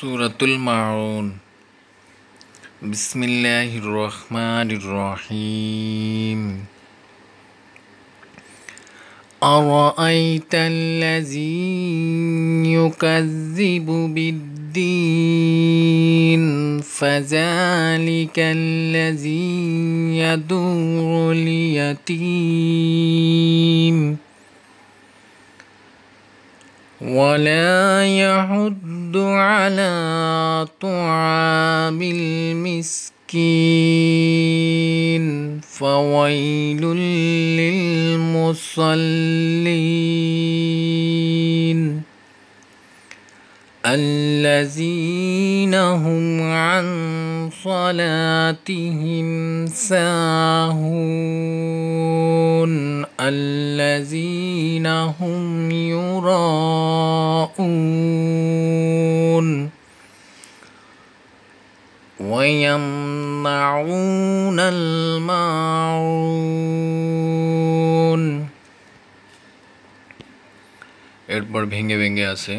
سورة المعون بسم الله الرحمن الرحيم أرأيت الذي يكذب بالدين فذلك الذي يدور اليتيم ولا يحد على طعام المسكين فويل للمصلين الذين هم عن صلاتهم ساهون الذين هم يراءون ويمنعون الماعون এরপর ভেঙে ভেঙে আছে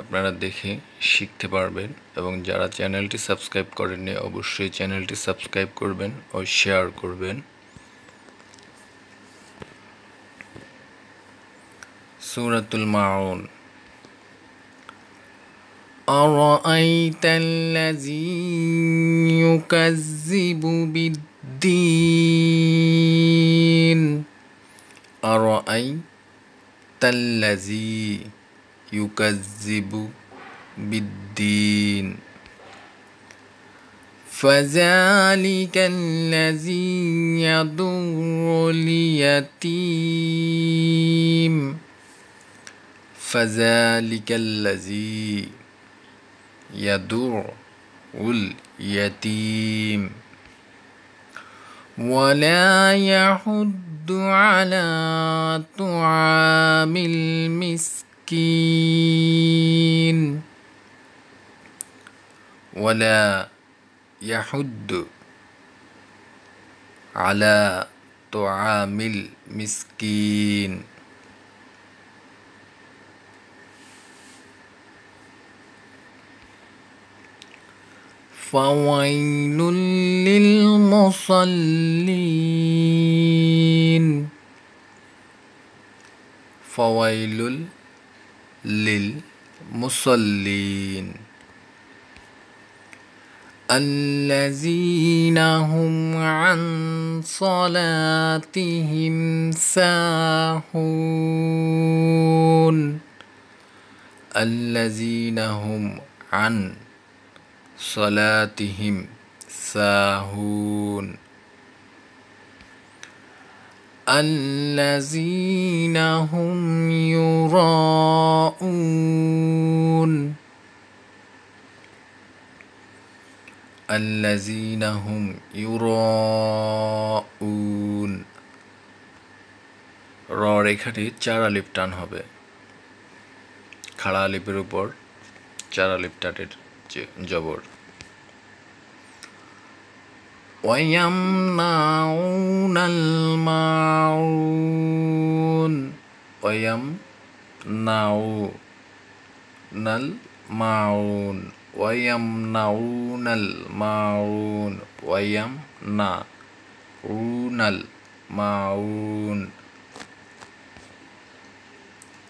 আপনারা দেখে শিখতে পারবেন এবং যারা চ্যানেলটি সাবস্ক্রাইব করেননি অবশ্যই চ্যানেলটি সাবস্ক্রাইব করবেন ও শেয়ার করবেন سورة المعون أرأيت الذي يكذب بالدين أرأيت الذي يكذب بالدين فذلك الذي يضر اليتيم فذلك الذي يدعو اليتيم ولا يحد على طعام المسكين ولا يحد على طعام المسكين فويل للمصلين فويل للمصلين الذين هم عن صلاتهم ساهون الذين هم عن সলাতিহিম সাহুন الذين هم يراءون الذين هم يراءون র রেখাটি চার আলিপ টান হবে খাড়া আলিপের উপর চার আলিপ টাটের জবর মাউন ওয়াম নাউনাল মাউন ওয়াম না উনাল মাউন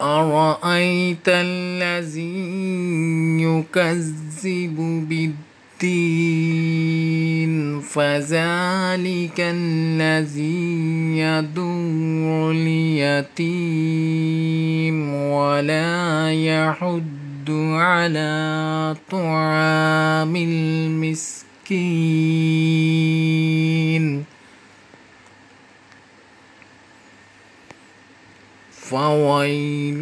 أرأيت الذي يكذب بالدين فذلك الذي يدور اليتيم ولا يحد على طعام المسكين فويل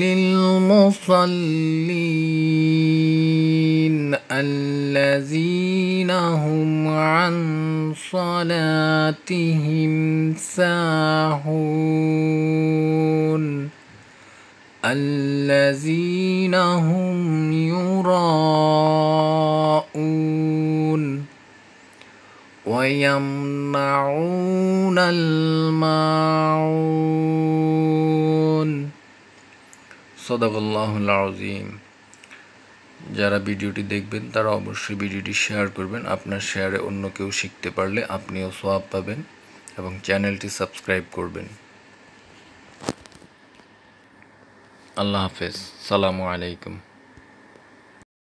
للمصلين الذين هم عن صلاتهم ساهون الذين هم يراءون ويمنعون الماعون সদাকল্লাহুল যারা ভিডিওটি দেখবেন তারা অবশ্যই ভিডিওটি শেয়ার করবেন আপনার শেয়ারে অন্য কেউ শিখতে পারলে আপনিও সোয়াব পাবেন এবং চ্যানেলটি সাবস্ক্রাইব করবেন আল্লাহ হাফেজ সালামু আলাইকুম